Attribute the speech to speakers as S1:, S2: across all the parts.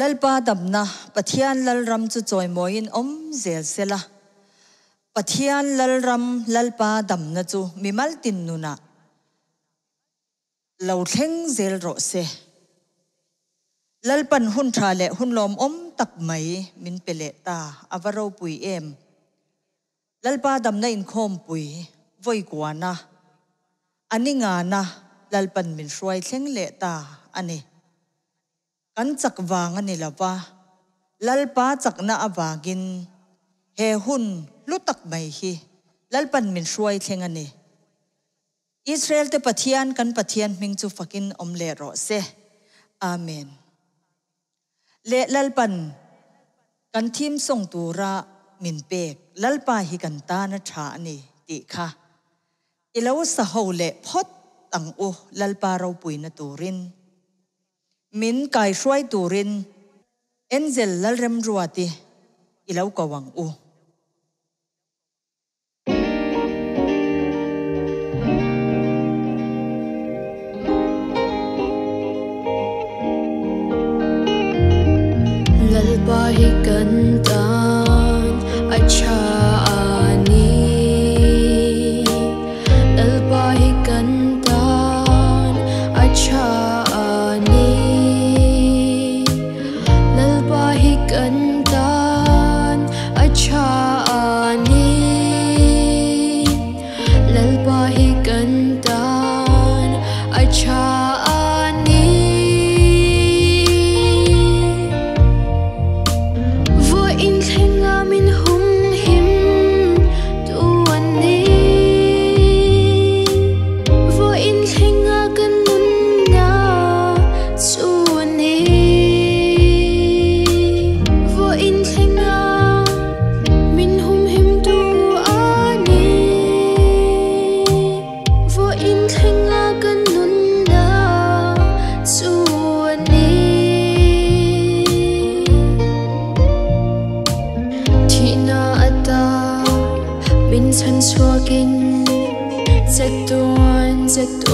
S1: ลลปาดับนะปะเทียนลลรัมจุจอยมอยินอมเซลเซละปะเทียนลลรัมลลปาดับนะจูมีมัลตินนุนาเราเช่งเซลโรเซลลปันหุ่นทาเลหุ่นลมอมตักไหมมินเปเลตาอวารโรปุยเอ็มลลปาดับนะอินคอมปุยวอยกวานะอันนี้งานนะลลปันมินสวยเช่งเลตาอันนี้กันจักวางันนี่ละวะลลปาจักนาวากินเฮหุนลุตักไม่ฮีลลปันมินช่วยเทงันนี่อิสราเอลเตปฏิทียนกันปะเทียนมิงจูฟักินอมเลโรเซอาเมนเลลลปันกันทีมส่งตัวระมินเปกลลปาฮิกันตานชาอันนี่ติค่ะอิลาวสหเลพดตังอุลลปาเราปุยนตูริน min kai shuai turin angel lal rem ruati ilau kawang u
S2: lalpa hi kan ta Take the ones that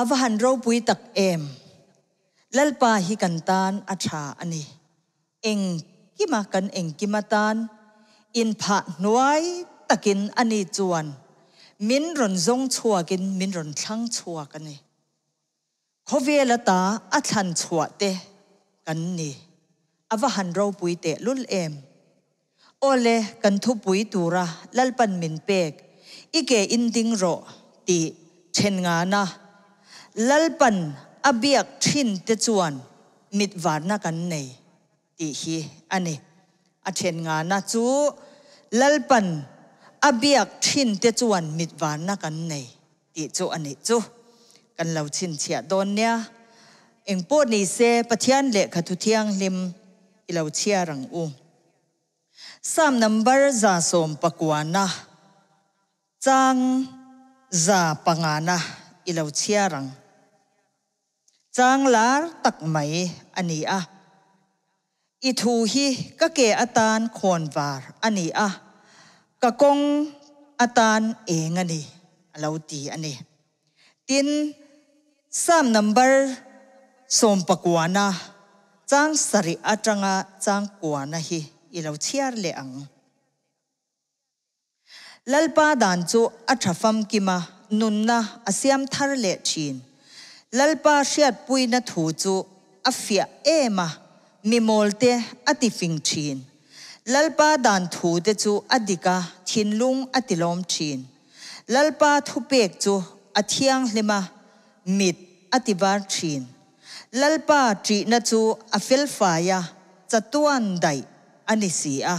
S1: อวันเราปุยตักเอมลลปาฮิกันตานอัชาอันนี้เองกิมากันเองกิมาตานอินผะนวยตะกินอันนี้จวนมินรนจงชัวกินมินรนชั้งชัวกันนี่ขเวลตาอัชันชัวเตกันนี่อวันเราปุยเตลุลเอมโอเลกันทุปุยตูระลลปันมินเปกอีเกอินดิงโรตีเชนงานะลลปันอเบียกทินเตจวนมิดวารนักันนตีฮีอันนี้อาเชนงานจูลลปันอเบียกทินเตจวนมิดวารนักันนตีจูอันนี้จูกันเราชินเชียดอนเนี่ยเอ็งปูนี่เซปะเทียนเละขาทุเทียงลิมเราเชียรังอูสามนัมเบอร์ซาสมปกวานะจังจซาปังงานะอีเราเชียรังจางลาตักไหมอันนี้อ่ะอีทูฮีก็เกอตานขนวารอันนี้อ่ะกะกงอตานเองอันนี้เราตีอันนี้ตินสามนัมเบอร์สมปกวานะจางสริอาจังอาจางกวานะฮีอีเราเชียร์เลี้ยงลลปาดานจูอัชฟัมกิมานุนนะอาเซียมทาร์เลชิน lalpa siat pui na thu chu a fia ema mi molte ati fing chin lalpa dan thu te chu adika thinlung atilom chin lalpa thu pek chu athiang hlema mit atibar chin lalpa tri na chu a fel faya chatuan dai anisi a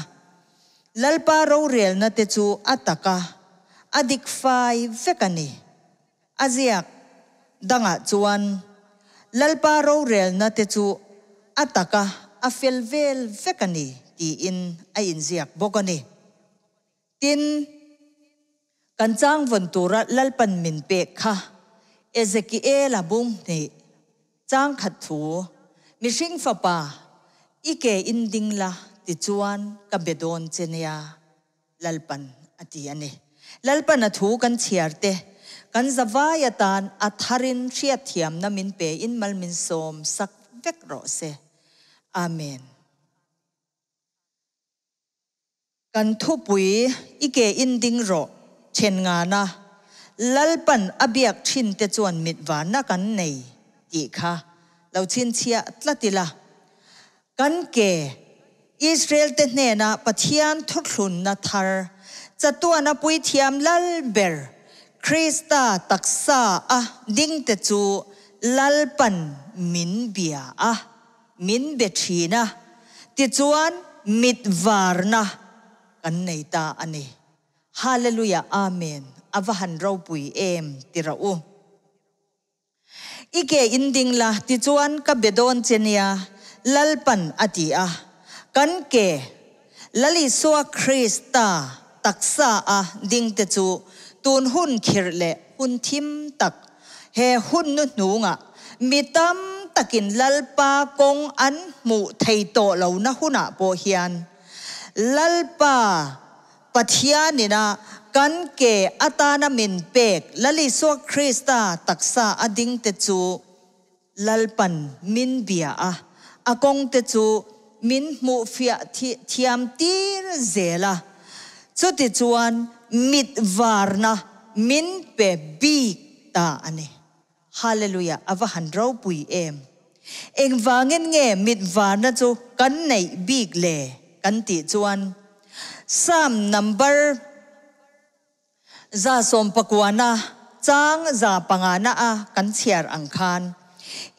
S1: lalpa ro rel na te chu ataka adik fai vekani aziak danga chuan lalpa ro rel na te chu ataka a fel vel vekani ti in a inziak bokani tin kanchang vantura lalpan min pe kha ezekiel abum ni chang khathu mishing fapa ike inding la ti chuan kabedon chenia lalpan ati ani lalpan athu kan chiarte กันสวายตานอัทรินเชียเทียมนมินเปอินมัลมินโสมสักเวกรอเซอาเมนกันทุปุยอีเกอินดิงรอเชนงานะลลปันอเบียกชินเตจวนมิดวานะกันในดีค่ะเราชินเชียตละติละกันเกอิสราเอลเตเนนะปะเทียนทุกลุนนะทาร์จะตัวนะปุยเทียมลลเบร์คริสตาตักซาอะดิ่งแต่จูลัลปันมินเบียอะมินเบชีนะติจวนมิดวาร์นะกันในตาอันนี้ฮาเลลูยาอาเมนอวหันเราปุยเอมติราอุอีเกอินดิงละติจวนกับเบดอนเจเนียลัลปันอติอะกันเกลลิสวคริสตาตักซาอะดิ่งแต่จูตูนหุ่นเขียเละหุ่นทิมตักเฮหุ่นนุ่นหนูงะมีตั้มตะกินลลปากงอันหมู่ไทยโตเหล่านะหุ่นอะโปเฮียนลลปาปัทยาเนยนะกันเกอตานามินเปกลลิสวคริสตาตักษาอดิงเตจูลลปันมินเบียอะอากงเตจูมินหมู่เฟียเทียมตีเซละสุดที่จวน mit varna min pe bi ta ane hallelujah ava handro pui em eng wangen nge mit varna cho kan nei big le kan ti chuan sam number za som pakwana chang za na a kan chiar ang khan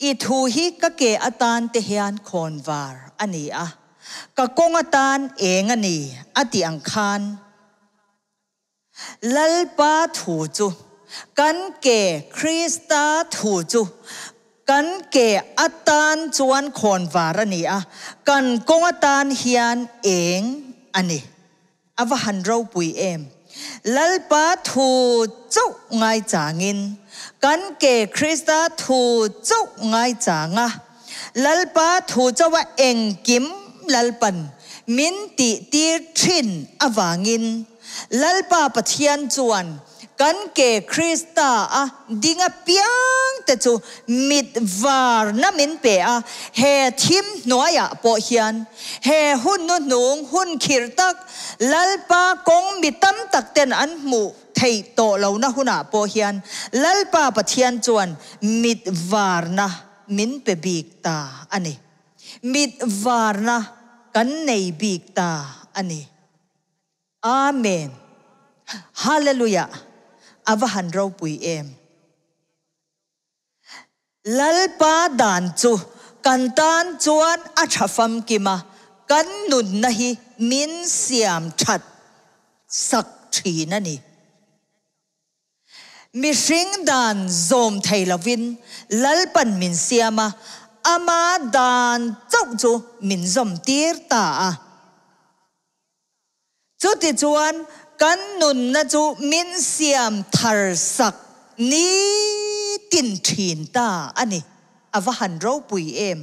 S1: i thu hi ka ke atan te hian khon var ani a ka kong atan eng ani ati ang khan ลลปาถูจุกันเกคริสตาถูจุกันเกอัตานจวนคนวารณีอะกันกงอตานเฮียนเองอันนี้อวหันเราปุยเอมลลปาถูจูไงจางิน กันเกคริสตาถูจูไงจางอะลลปาถูจวะเองกิมลลปันมินติตีทรินอวางินลลปาปทียนจวนกันเกคริสตาอะดิงะเปียงแต่จูมิดวารนมินเปอเฮทิมหน่วยอะปเฮียนเฮหุ่นนุนงหุ่นขีรตักลลปากงมิตั้มตักเตนอันมูเทยโตเลวนะหุนาปเฮียนลลปาปทียนจวนมิดวารนะมินเปบีกตาอันนี้มิดวารนะกันในบีกตาอันนี้ Amen. Hallelujah. Avahan rau pui em. Lalpa dan chu kan tan chuan a thafam kima kan nun nahi min siam chat, sak chi na ni. Mi sing dan zom thei lavin lalpan min siam siama ama dan chau chu min zom tir ta a. จุดที่จวนกันนุนนะจูมินเสียมทารสักนี้ตินทีนตาอันนี้อวหันเราปุยเอม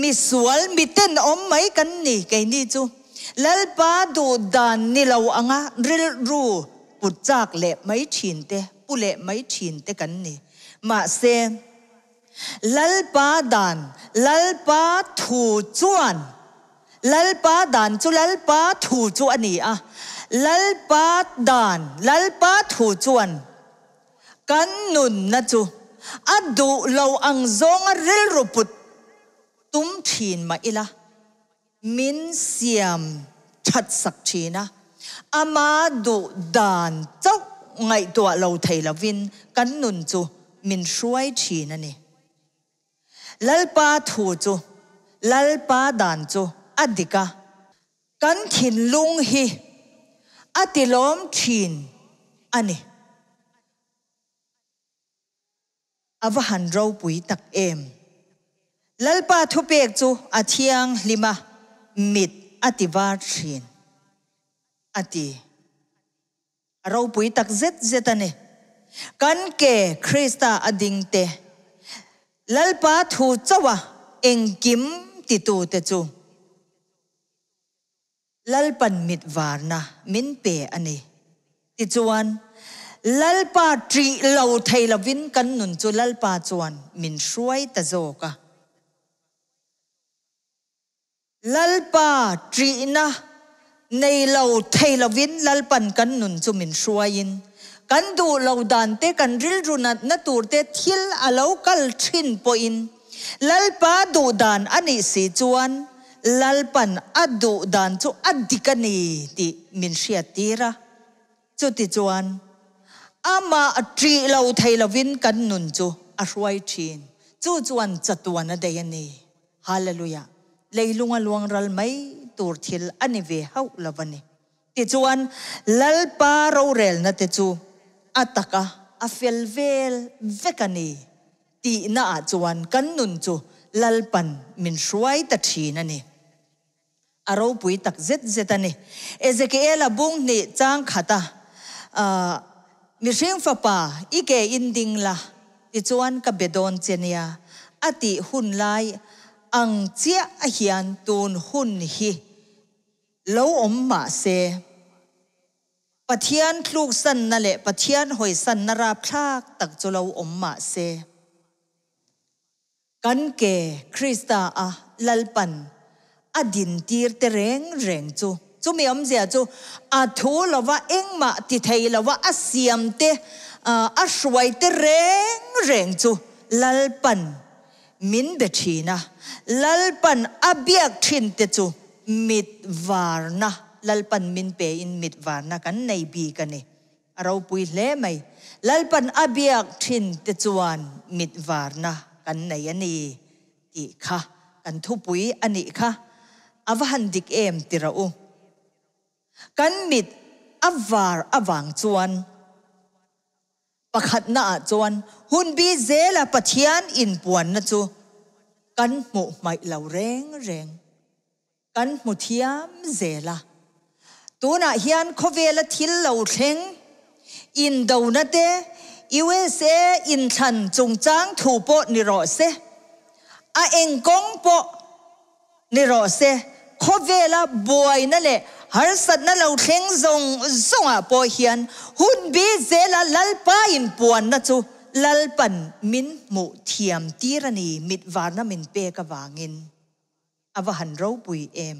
S1: มีสวลมีเต้นอมไหมกันนี่ไกนี่จูลลปาดูดานนี่เราอ่างะริลรูปุจากเละไม่ทีนเตปุเละไม่ทีนเตกันนี่มาเซลลปาดานลลปาถูจวนลลปาดานจุลลปาถูจวนนีอะลลปาดานลลปาถูจวนกันนุนนะจูอดูเราอังซงริลรุปุตตุ้มทีนมาอีละมินเสียมชัดสักทีนะอามาดูดานเจ้าไงตัวเราไทยละวินกันนุนจูมินช่วยทีนันนี่ลลปาถูจูลลปาดานจูอดีกากันขินลุงฮีอติลอมทีนอันนี้อวหันเราปุยตักเอมลัลปาทุเปกจูอาทียงลิมามิดอติวาทีนอติเราปุยตักเจ็ดเจ็ดนนี้กันเกคริสตาอดิงเตลัลปาทูจวะเอ็งกิมติตูเตจู lalpan mit varna min pe ani ti chuan lalpa tri lo theila vin kan nun chu lalpa chuan min hruai ta zoka lalpa tri na nei lo theila vin lalpan kan nun chu min hruaiin kan du lo dan te kan ril runat na tur te thil alo kal thin po in lalpa du dan ani si chuan lalpan adu dan chu adikani ti min sia tira chu ti chuan ama tri lo thailovin kan nun chu a hruai thin chu chuan chatuan a deyani hallelujah leilunga luang ral mai tur thil ani ve hau lavani ti chuan lalpa ro rel na te chu ataka a fel vel vekani ti na chuan kan nun chu lalpan min hruai ta thin ani อารมณ์ปุ๋ยตักเจ็ดเจ็ดนี่เอเจกเอลบุ้งนี่จางขัดอ่ามีเสียงฟ้าป่าอีเกอินดิงละที่ชวนกับเบดอนเจเนียอติหุ่นไลอังเจ้าเฮีันตูนหุ่นฮีโลวอมมาเซ่ปะเทียนคลูกสันนั่นแหละปะเทียนหอยสันนราพลากตักจุลาอมมาเซ่กันเกคริสตาอะลลปันอดินตีร์เตเรงเรงจูจูมีอมเสียจูอาทัูลาว่าเอ็งมาติเทยลาว่าอาเสียมเตอาสวยเตเรงเรงจูลัลปันมินเบชีนะลัลปันอเบียกชินเตจูมิดวาร์นะลัลปันมินเปอินมิดวาร์นะกันในบีกันนี่เราปุยเล่ไหมลัลปันอเบียกชินเตจวนมิดวาร์นะกันในอันนี้ติค่ะกันทุปุยอันนี้ค่ะ ava handik em tira u kan mit avar awang chuan pakhat na chuan hun bi zela pathian in puan na chu kan mu mai lo reng reng kan mu thiam zela tuna hian khovela thil lo thleng in do na te USA in than chung chang thu po ni ro se a engkong po ni ro se ขเวลาบวยนั่นแหละฮาร์สันนั่นเราเข่งซงซงอ่ะพอเฮียนหุ่นบีเซลาลัลปาอินปวนนะจูลัลปันมินหมู่เทียมตีรนีมิดวานะมินเปกวางินอวหันเราปุยเอ็ม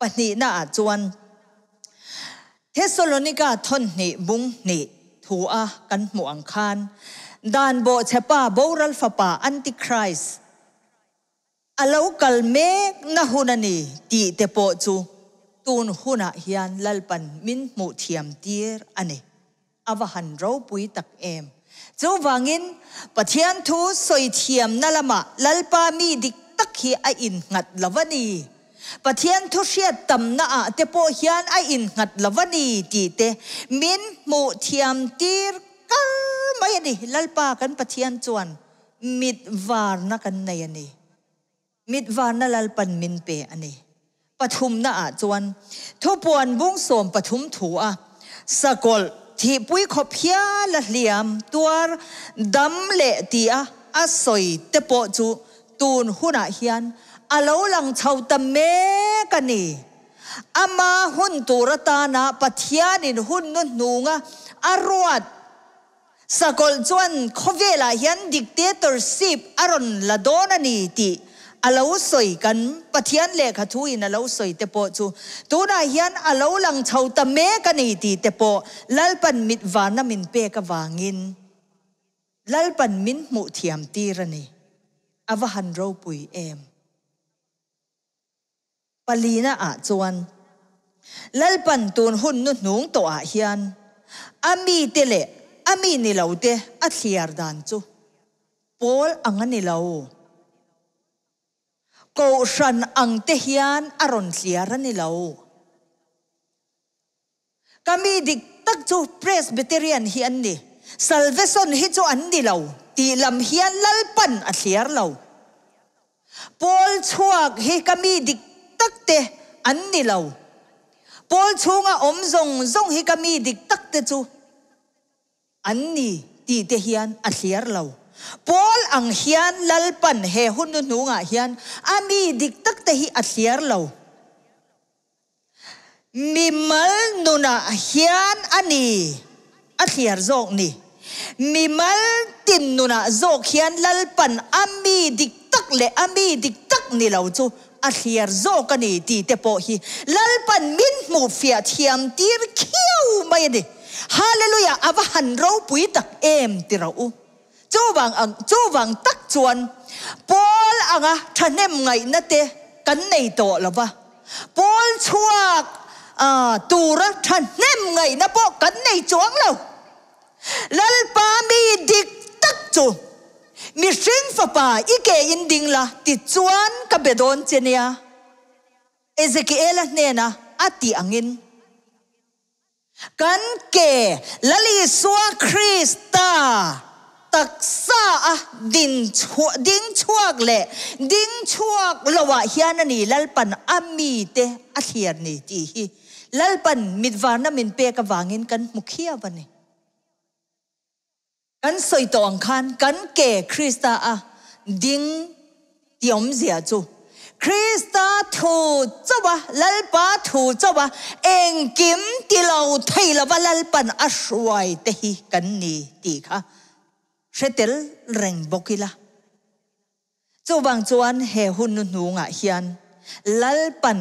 S1: ปนีน่าจวนเทสโลนิกาทนนี่บุงนี่ถูกันหมู่อังคารดานโบเชปาโบรัลฟปาอันติคริสต์ alo kalmek na hunani ti te po chu tun huna hian lalpan min mu thiam tir ani awa han ro pui tak em chu wangin pathian thu soi thiam na lama lalpa mi dik tak hi a in ngat lawani pathian thu hriat tam na a te po hian a in ngat lawani ti te min mu thiam tir kal mai ani lalpa kan pathian chuan mit var na kan nei ani มิดวานนลลปันมินเปอันนี้ปฐุมนาอาจวนทุบวนบุ้งโสมปฐุมถัว่สกลที่ปุ้ยขบเพียละเหลี่ยมตัวดำเละตีอ่ะอาศัยเตปจูตูนหุนาเฮียนอาลวหลังชาวตะเมกันนี่อามาหุ่นตวรตานาปัทยยนินหุ่นนุ่นนูงะอารวดสกลจวนขเวลาเฮียนดิกเตอร์สิบอารอนละโดนันนี่ตีอาสวยกันปะเทียนเล็กทุยนอาสวยเตปโปจูตัวนายันอาหลังชาวตะเมฆกันอีตีเตปโปลัลปันมิดวานามินเปกวางินลัลปันมินมุเทียมตีรนีอวหันโรปุยเอมปลีนาอาจวนลัลปันตูนหุ่นนุ่นงตัวอาฮียนอามีเตเลอามีนิลาวเตอัทเลียรดันจูปอลอังนิลาว ko ran ang te hian aron liaran ni lo kami dik tak chu presbyterian hi an đi, salvation hi chu an đi lo ti lam hian lalpan a hliar lo Paul chuak hi kami dik tak te an đi lo Paul chunga om zong zong hi kami dik tak te chu an ni ti te hian a hliar lo Paul ang hian lalpan he hun nu nga hian ami dik tak te hi athiar lo mi mal nu na hian ani athiar zok ni mi mal tin nu na zok hian lalpan ami dik tak le ami dik tak ni lo chu athiar zok ani ti te po hi lalpan min mu fiat hiam tir khiu mai ni hallelujah ava rau ro pui em ti ro chú vàng ăn chú vàng tắc chuan Paul ăn à thân em ngày nãy tê cắn này tổ là va vâng. Paul chuak à ờ, tù ra thằng em ngày nãy bộ cắn này chuang lâu lal pa mi dik tắc chu mi sinh pha pa ike in ding la ti chuan ka bedon chenia Ezekiel nena ati angin kan ke lali swa krista ตักซาอะดิ้งชวดิ้งชวกเละดิ้งชวกลวะเฮียนนี่ลลปันอามีเตอเทียนนี่จีฮีลลปันมิดวานามินเปกวางินกันมุขียบันนี่กันสอยตองคันกันเกคริสตาอะดิ้งยอมเสียจูคริสตาถูเจ้าวะลลปาถูเจ้าวะเองกิมติเราไทยละวะลลปันอศวยเตฮีกันนี่ตีค่ะเชเลเร่งบกิละจู่บางจวนเฮหุนนูงะเฮียนลัลปัน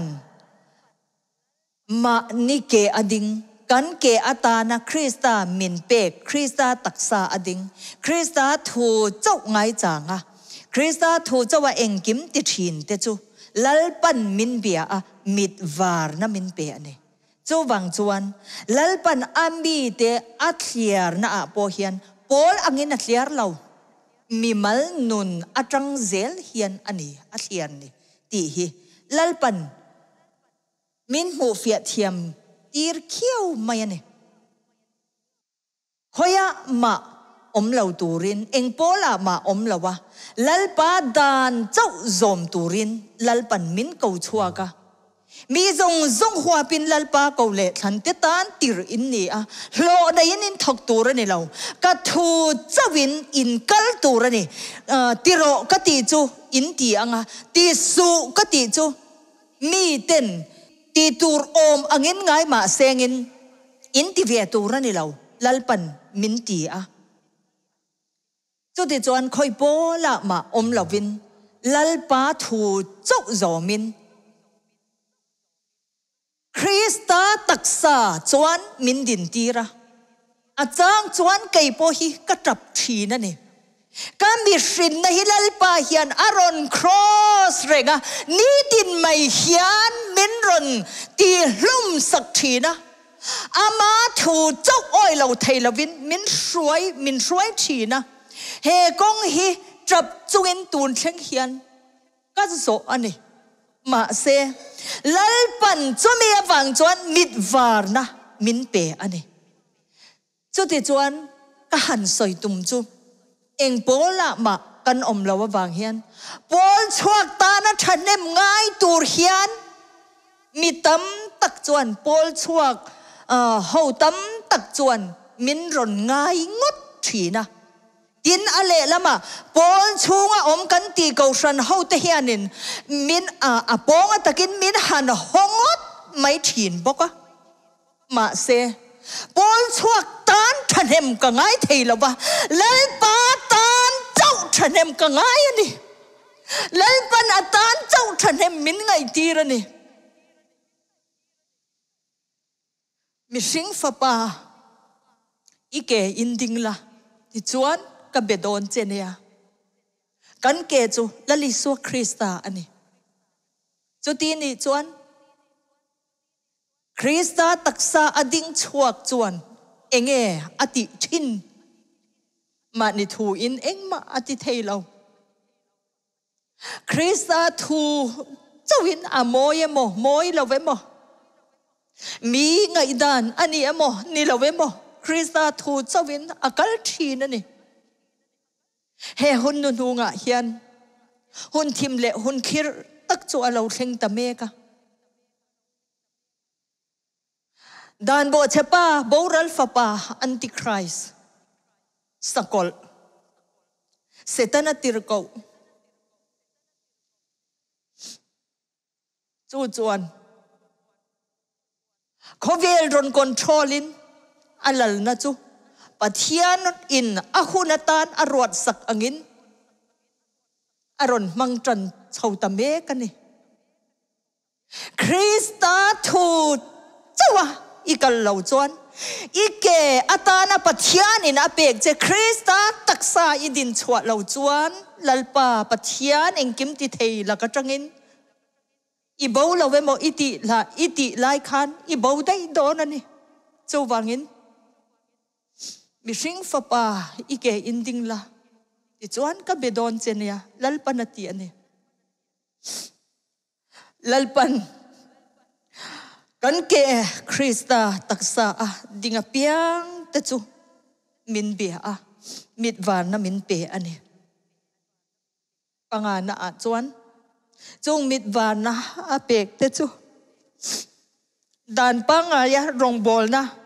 S1: มะนิเกอดิงกันเกอตานะคริสตามินเปกคริสตาตักซาอดิงคริสตาถูเจ้าไงจางะคริสตาถูเจ้าว่าเองกิมติชินเตจูลัลปันมินเบียอะมิดวารนะมินเปียเนี่ยจู่บางจวนลัลปันอัมบีเตอัตเฮียร์นะอาโปเฮียน Paul angin na tliar lau. Mimal nun atang zel hian ani atliar ni. Ti hi. Lalpan. Min mu fiat hiam tir kiau mayane. Hoya ma om lau turin. Eng pola ma om lawa. Lalpa dan chau zom turin. Lalpan min kau chua ka mi dùng dùng hòa pin lal pa ko le thần tiết tan tir in ni a lo da in in tu tur nè lâu ka thu cho win in kal tur ni ờ, tiro ka ti chu in ti anga ti su ka ti chu mi ten ti tur om angin ngai ma sengin in ti ve tur nè lâu lal pan min ti a chu ti anh khơi po la mà om lovin lal pa thu cho zo min คริสต์ตักษาจวนมินดินตีระอาจารย์จวนไก่โพฮีกระจับทีนั่นเองกามีสินนฮิลลปาเฮียนอารอนครอสเรงะนี่ดินไม่เฮียนมินรนตีลุ่มสักทีนะอามาถูจกอ้อยเราไทยละวิน มินสวยมินสวยทีนะ เฮกงฮีจับจุงนตูนเชงเฮียนก็จะโสอันนี้ ma xe, lal pan cho vàng cho chuan mit vàng na min pe ani chu ti chuan ka han soi tum em eng pola ma kan om lawa vàng hiền, pol chuak ta ờ, na thanem ngai tur hian mi tam tak chuan pol chuak tắc cho tak chuan min ron ngai ngot na in a le lama pon chunga om kan ti ko san ho te hianin min a a ponga takin min han hongot mai thin boka ma se pon chuak tan thanem ka ngai thei lo ba lai pa tan chau thanem ka ngai ani lai pan a tan chau thanem min ngai ti ra ni mi sing fa pa ike inding la ti chuan กับเบดอนเจเนียกันเกจูละลิสัวคริสตาอันนี้จุดที่นี่จวนคริสตาตักษาอดิ้งชวกจวนเองเออติชินมานิทูอินเองมาอติเทเราคริสตาทูเจ้าวินอโมยโมโมยเราเวโมมีไงดานอันนี้โมนี่เราเวโมคริสตาทูเจ้าวินอากาลทีนั่นนี่เฮหุนนุนหงาเฮียนหุนทิมเละหุนคิดตักจัวเราเซ็งตะเมกะดานโบเชปาโบรัลฟปาอันติคริสสกอลเซตันติรกอจู่จวนเขาเวลรนคอนโทรลินอัลลนะจูปะเทียนอินอะคุนตานอรวดสักอังินอรอนมังจันชาวตะเมกันนี่คริสตาทูเจ้าวะอีกันเหล่าจวนอีเกอาตานาปะเทียนอินอเปกเจคริสตาตักษาอีดินชวดเหล่าจวนลัลปาปะเทียนเองกิมติเทละกะจังอินอีบ่าวเราเวมอีิติลาอิติไลคันอีบ่าวได้โดนนี่เจ้าวางิน mi hring fapa ike inding la ti chuan ka bedon chenia lalpan ati ani lalpan kan ke krista taksa a dinga piang te chu min bia a mit van na min pe ani pangana a chuan chung mit van na a pek te chu dan panga ya rong bol na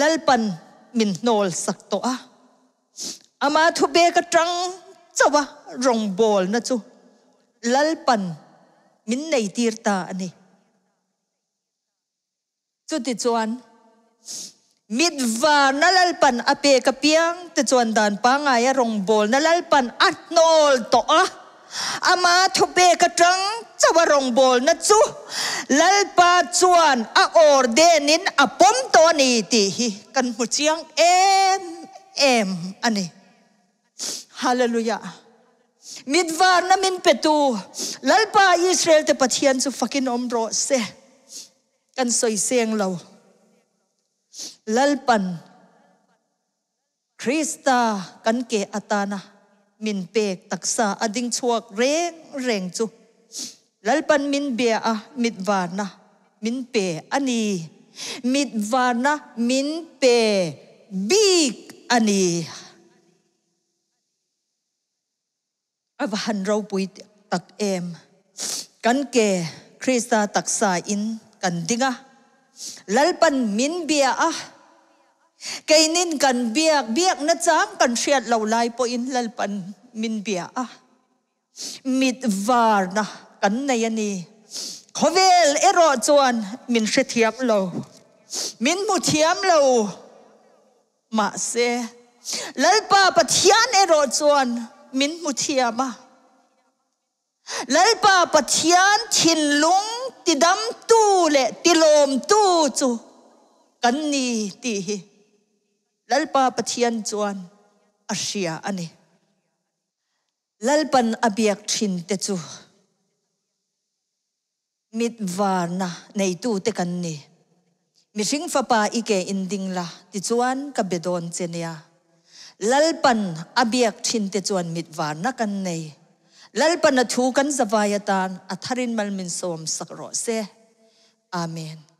S1: lalpan min nol sak to a ama thu be ka trang chawa rong bol na chu lalpan min nei tir ta ani chu ti chuan mit va na lalpan ape ka piang ti chuan dan pa ngai a rong bol na lalpan at nol to a อามาทเบกจังจะวรงบอลนะจุลลปาจวนอาออร์เดนินอปมตัวนี้ตีกันมุเชียงเอ็มเอ็มอันนี้ฮาเลลูยามิดวานามินเปตูลลปาอิสราเอลแตปะเทียนสุฟักินอมโรเซกันสวยเสียงเราลลปันคริสตากันเกอตานะ min pek taksa ading chuak reng reng chu lalpan min be a mit na min pe ani mit na min pe big ani ava han ro pui tak em kan ke krista taksa in kan dinga lalpan min be a กยนินกันเบียกเบียกนะจังกันเชียดเหล่าลายปอินลลปันมินเบียอะมิดวารนะกันในยนีขเวลเอรอจวนมินเชียเทียมเรามินมุเทียมเรามาเสซลลปาปะเทียนเอรอจวนมินมุเทียมอะลลปาปะเทียนทินลุงติดดำตู้เละติลมตู้จูกันนี่ตีฮีลัลปาปเทียนจวนอาเซียอันนี้ลัลปันอเบียกชินเตจูมิดวานะในตู้เตกันนี่มิชิงฟ้าป่าอีเกอินดิงละติจวนกับเบดอนเจเนียลัลปันอเบียกชินเตจวนมิดวานะกันในลัลปันทูกันสบายตานอัธรินมัลมินสมสักรอเซอาเมน